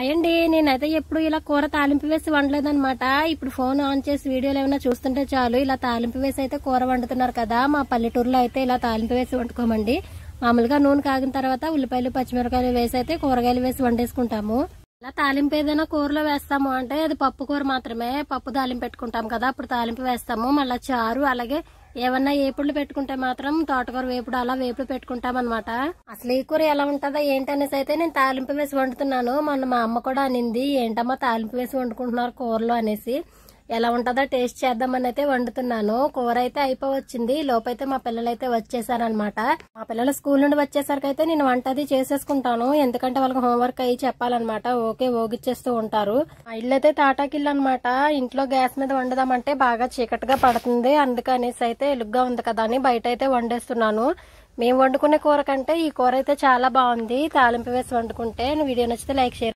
అయ్యండి నేనైతే ఎప్పుడు ఇలా కూర తాలింపు వేసి వండలేదనమాట ఇప్పుడు ఫోన్ ఆన్ చేసి వీడియోలు ఏమైనా చూస్తుంటే చాలు ఇలా తాలింపు వేసి అయితే కూర వండుతున్నారు కదా మా పల్లెటూరులో అయితే ఇలా తాలింపు వేసి వండుకోమండి మామూలుగా నూనె కాగిన తర్వాత ఉల్లిపాయలు పచ్చిమిరకాయలు వేసి అయితే కూరగాయలు వేసి వండేసుకుంటాము ఇలా తాలింపు ఏదైనా కూరలో వేస్తాము అంటే అది పప్పు కూర మాత్రమే పప్పు తాలింపు పెట్టుకుంటాము కదా అప్పుడు తాలింపు వేస్తాము మళ్ళీ చారు అలాగే ఏమన్నా ఏపుడు పెట్టుకుంటే మాత్రం తోటకూర వేపుడు అలా వేపుడు పెట్టుకుంటామన్నమాట అసలు ఈ కూర ఎలా ఉంటుందా ఏంటనేసి అయితే నేను తాలింపు వేసి వండుతున్నాను మొన్న మా అమ్మ కూడా అనింది ఏంటమ్మా తాలింపు వేసి వండుకుంటున్నారు కూరలో అనేసి ఎలా ఉంటుందో టేస్ట్ చేద్దామని అయితే వండుతున్నాను కూర అయితే అయిపోవచ్చింది లోపైతే మా పిల్లలు అయితే వచ్చేసారనమాట మా పిల్లలు స్కూల్ నుండి వచ్చేసరికి అయితే నేను వంట అది చేసేసుకుంటాను ఎందుకంటే వాళ్ళకి హోంవర్క్ అయ్యి చెప్పాలన్నమాట ఓకే ఓగిచ్చేస్తూ ఉంటారు ఇల్లు అయితే తాటాకిల్లు అనమాట ఇంట్లో గ్యాస్ మీద వండదామంటే బాగా చీకటిగా పడుతుంది అందుకనేసి అయితే ఎలుగ్గా ఉంది కదా అని బయట అయితే వండేస్తున్నాను మేము వండుకునే కూర కంటే ఈ కూర అయితే చాలా బాగుంది తాలింపు వేసి వండుకుంటే వీడియో నచ్చితే లైక్ షేర్